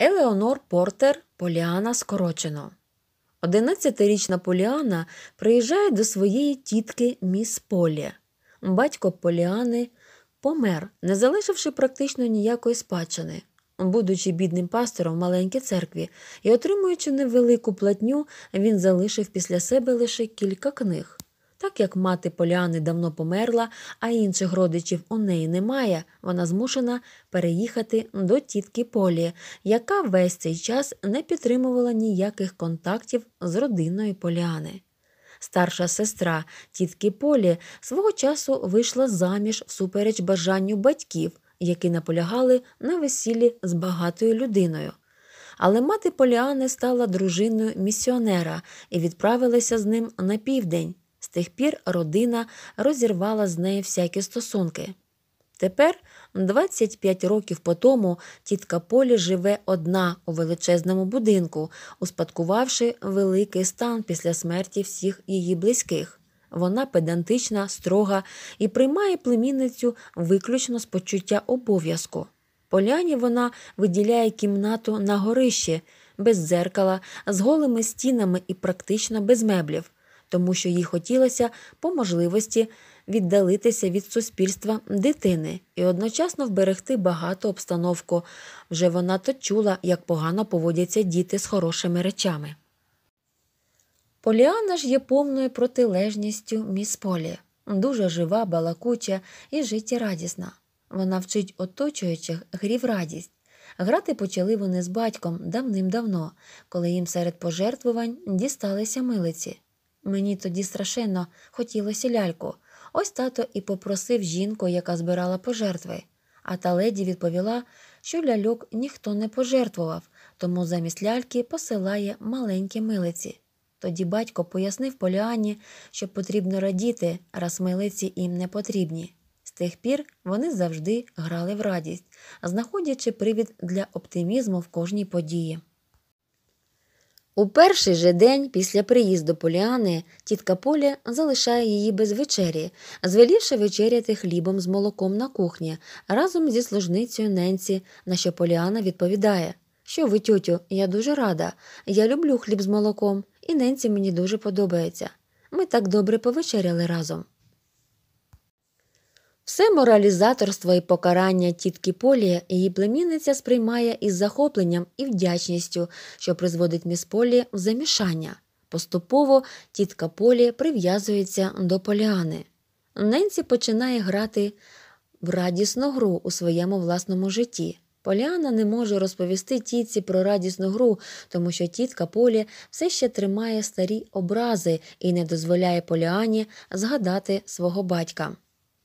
Елеонор Портер Поліана скорочено. Одинадцятирічна Поліана приїжджає до своєї тітки Міс Полі. Батько Поліани помер, не залишивши практично ніякої спадщини, будучи бідним пастором в маленькій церкві і отримуючи невелику платню, він залишив після себе лише кілька книг. Так як мати Поліани давно померла, а інших родичів у неї немає, вона змушена переїхати до тітки Полі, яка весь цей час не підтримувала ніяких контактів з родиною Поліани. Старша сестра тітки Полі свого часу вийшла заміж всупереч бажанню батьків, які наполягали на весіллі з багатою людиною. Але мати Поліани стала дружиною місіонера і відправилася з ним на південь тих пір родина розірвала з нею всякі стосунки. Тепер, 25 років по тому, тітка Полі живе одна у величезному будинку, успадкувавши великий стан після смерті всіх її близьких. Вона педантична, строга і приймає племінницю виключно з почуття обов'язку. Поляні вона виділяє кімнату на горищі без дзеркала, з голими стінами і практично без меблів тому що їй хотілося по можливості віддалитися від суспільства дитини і одночасно вберегти багату обстановку. Вже вона то чула, як погано поводяться діти з хорошими речами. Поліана ж є повною протилежністю міс Полі. Дуже жива, балакуча і життєрадісна. Вона вчить оточуючих грів радість. Грати почали вони з батьком давним-давно, коли їм серед пожертвувань дісталися милиці. Мені тоді страшенно хотілося ляльку. Ось тато і попросив жінку, яка збирала пожертви. А та леді відповіла, що ляльок ніхто не пожертвував, тому замість ляльки посилає маленькі милиці. Тоді батько пояснив Поліані, що потрібно радіти, раз милиці їм не потрібні. З тих пір вони завжди грали в радість, знаходячи привід для оптимізму в кожній події. У перший же день після приїзду Поліани тітка Поля залишає її без вечері, звелівши вечеряти хлібом з молоком на кухні разом зі служницею Ненці, на що Поліана відповідає: Що ви, тютю, я дуже рада. Я люблю хліб з молоком, і Ненці мені дуже подобається. Ми так добре повечеряли разом. Все моралізаторство і покарання тітки Полія її племінниця сприймає із захопленням і вдячністю, що призводить міс Полі в замішання. Поступово тітка Полі прив'язується до Поліани. Ненці починає грати в радісну гру у своєму власному житті. Поліана не може розповісти тітці про радісну гру, тому що тітка Полі все ще тримає старі образи і не дозволяє Поліані згадати свого батька.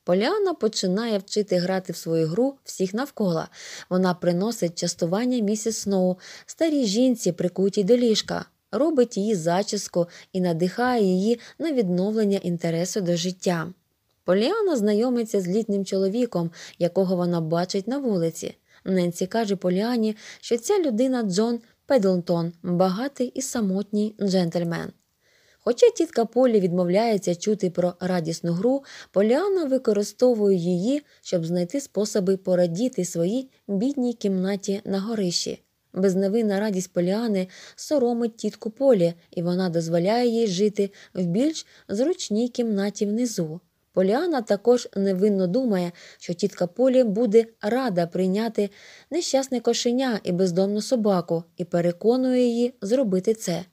Поліана починає вчити грати в свою гру всіх навколо. Вона приносить частування місіс Сноу, старій жінці, прикутій до ліжка, робить її зачіску і надихає її на відновлення інтересу до життя. Поліана знайомиться з літнім чоловіком, якого вона бачить на вулиці. Ненці каже Поліані, що ця людина Джон Педлтон, багатий і самотній джентльмен. Хоча тітка Полі відмовляється чути про радісну гру, Поліана використовує її, щоб знайти способи порадіти своїй бідній кімнаті на горищі. Безневинна радість Поліани соромить тітку Полі, і вона дозволяє їй жити в більш зручній кімнаті внизу. Поліана також невинно думає, що тітка Полі буде рада прийняти нещасне кошеня і бездомну собаку і переконує її зробити це.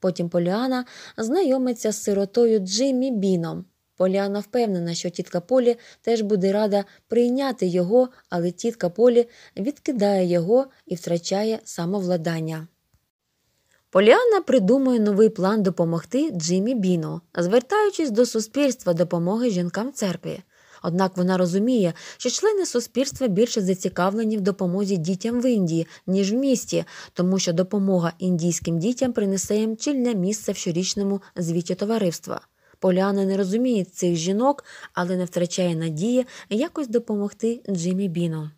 Потім Поліана знайомиться з сиротою Джиммі Біном. Поліана впевнена, що тітка Полі теж буде рада прийняти його, але тітка Полі відкидає його і втрачає самовладання. Поліана придумує новий план допомогти Джиммі Біну, звертаючись до суспільства допомоги жінкам церкви. Однак вона розуміє, що члени суспільства більше зацікавлені в допомозі дітям в Індії, ніж в місті, тому що допомога індійським дітям принесе їм чільне місце в щорічному звіті товариства. Поляна не розуміє цих жінок, але не втрачає надії якось допомогти Джиммі Біну.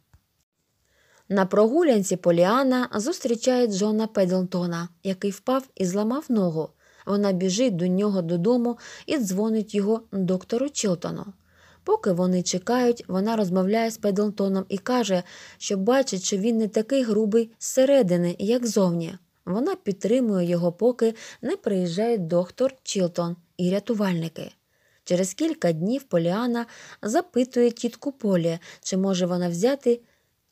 На прогулянці Поліана зустрічає Джона Педлтона, який впав і зламав ногу. Вона біжить до нього додому і дзвонить його доктору Чилтону. Поки вони чекають, вона розмовляє з Педлтоном і каже, що бачить, що він не такий грубий зсередини, як зовні. Вона підтримує його, поки не приїжджає доктор Чілтон і рятувальники. Через кілька днів Поліана запитує тітку Полі, чи може вона взяти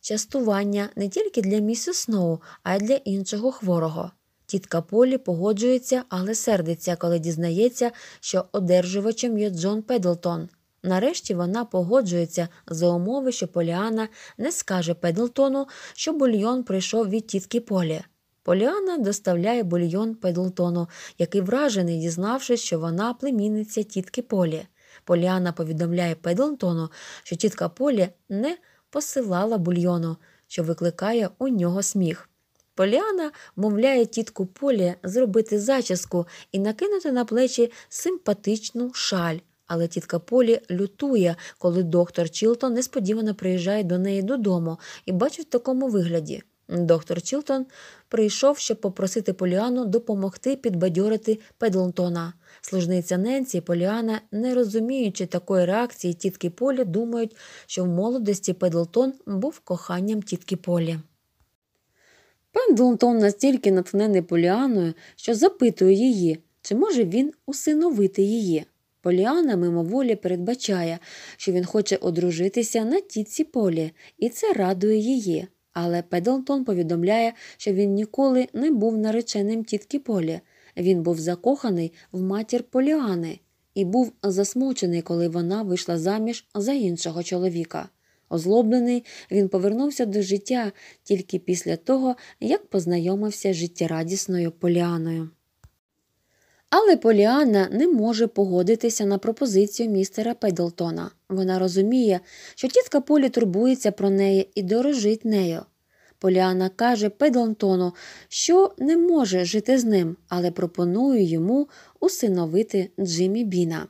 частування не тільки для місіс Сноу, а й для іншого хворого. Тітка Полі погоджується, але сердиться, коли дізнається, що одержувачем є Джон Педлтон. Нарешті вона погоджується за умови, що Поліана не скаже Педлтону, що бульйон прийшов від тітки Полі. Поліана доставляє бульйон Педлтону, який вражений, дізнавшись, що вона племінниця тітки Полі. Поліана повідомляє Педлтону, що тітка Полі не посилала бульйону, що викликає у нього сміх. Поліана мовляє тітку Полі зробити зачіску і накинути на плечі симпатичну шаль. Але тітка Полі лютує, коли доктор Чілтон несподівано приїжджає до неї додому і бачить в такому вигляді. Доктор Чілтон прийшов, щоб попросити Поліану допомогти підбадьорити Педлтона. Служниця Ненсі Поліана, не розуміючи такої реакції тітки Полі, думають, що в молодості Педлтон був коханням тітки Полі. Пендлтон настільки натхнений Поліаною, що запитує її, чи може він усиновити її. Поліана мимоволі передбачає, що він хоче одружитися на тітці Полі, і це радує її. Але Педлтон повідомляє, що він ніколи не був нареченим тітки Полі. Він був закоханий в матір Поліани і був засмучений, коли вона вийшла заміж за іншого чоловіка. Озлоблений, він повернувся до життя тільки після того, як познайомився з життєрадісною Поліаною. Але Поліанна не може погодитися на пропозицію містера Педлтона. Вона розуміє, що тітка Полі турбується про неї і дорожить нею. Поліана каже Педлтону, що не може жити з ним, але пропонує йому усиновити Джиммі Біна.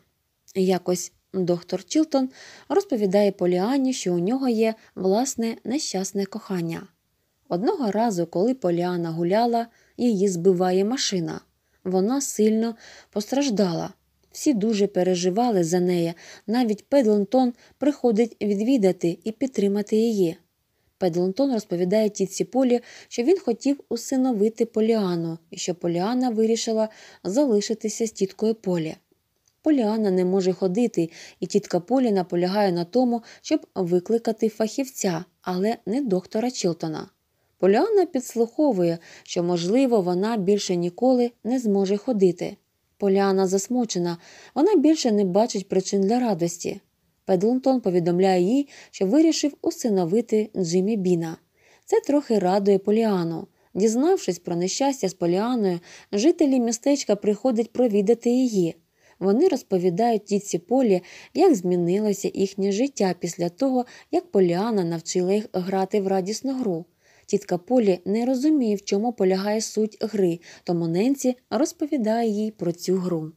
Якось доктор Чілтон розповідає Поліані, що у нього є власне нещасне кохання. Одного разу, коли Поліана гуляла, її збиває машина. Вона сильно постраждала. Всі дуже переживали за неї, навіть Педлентон приходить відвідати і підтримати її. Педлентон розповідає тітці Полі, що він хотів усиновити Поліану і що Поліана вирішила залишитися з тіткою Полі. Поліана не може ходити, і тітка Полі наполягає на тому, щоб викликати фахівця, але не доктора Чілтона. Поляна підслуховує, що, можливо, вона більше ніколи не зможе ходити. Поляна засмучена, вона більше не бачить причин для радості. Педлунтон повідомляє їй, що вирішив усиновити Джиммі Біна. Це трохи радує Поліану. Дізнавшись про нещастя з Поліаною, жителі містечка приходять провідати її. Вони розповідають тітці Полі, як змінилося їхнє життя після того, як Поліана навчила їх грати в радісну гру. Тітка Полі не розуміє, в чому полягає суть гри, тому Ненсі розповідає їй про цю гру.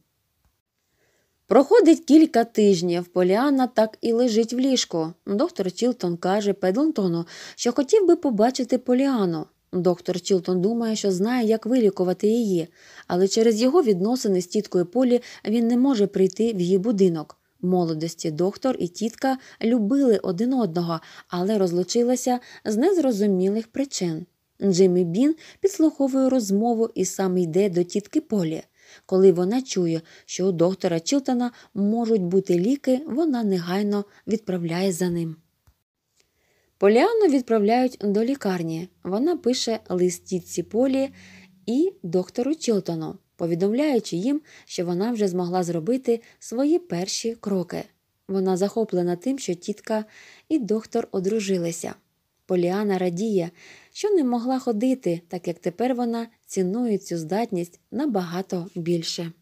Проходить кілька тижнів. Поліана так і лежить в ліжку. Доктор Чілтон каже Педлонтону, що хотів би побачити Поліану. Доктор Чілтон думає, що знає, як вилікувати її, але через його відносини з тіткою Полі він не може прийти в її будинок молодості доктор і тітка любили один одного, але розлучилися з незрозумілих причин. Джиммі Бін підслуховує розмову і сам йде до тітки Полі. Коли вона чує, що у доктора Чілтона можуть бути ліки, вона негайно відправляє за ним. Поліану відправляють до лікарні. Вона пише лист тітці Полі і доктору Чілтону повідомляючи їм, що вона вже змогла зробити свої перші кроки. Вона захоплена тим, що тітка і доктор одружилися. Поліана радіє, що не могла ходити, так як тепер вона цінує цю здатність набагато більше.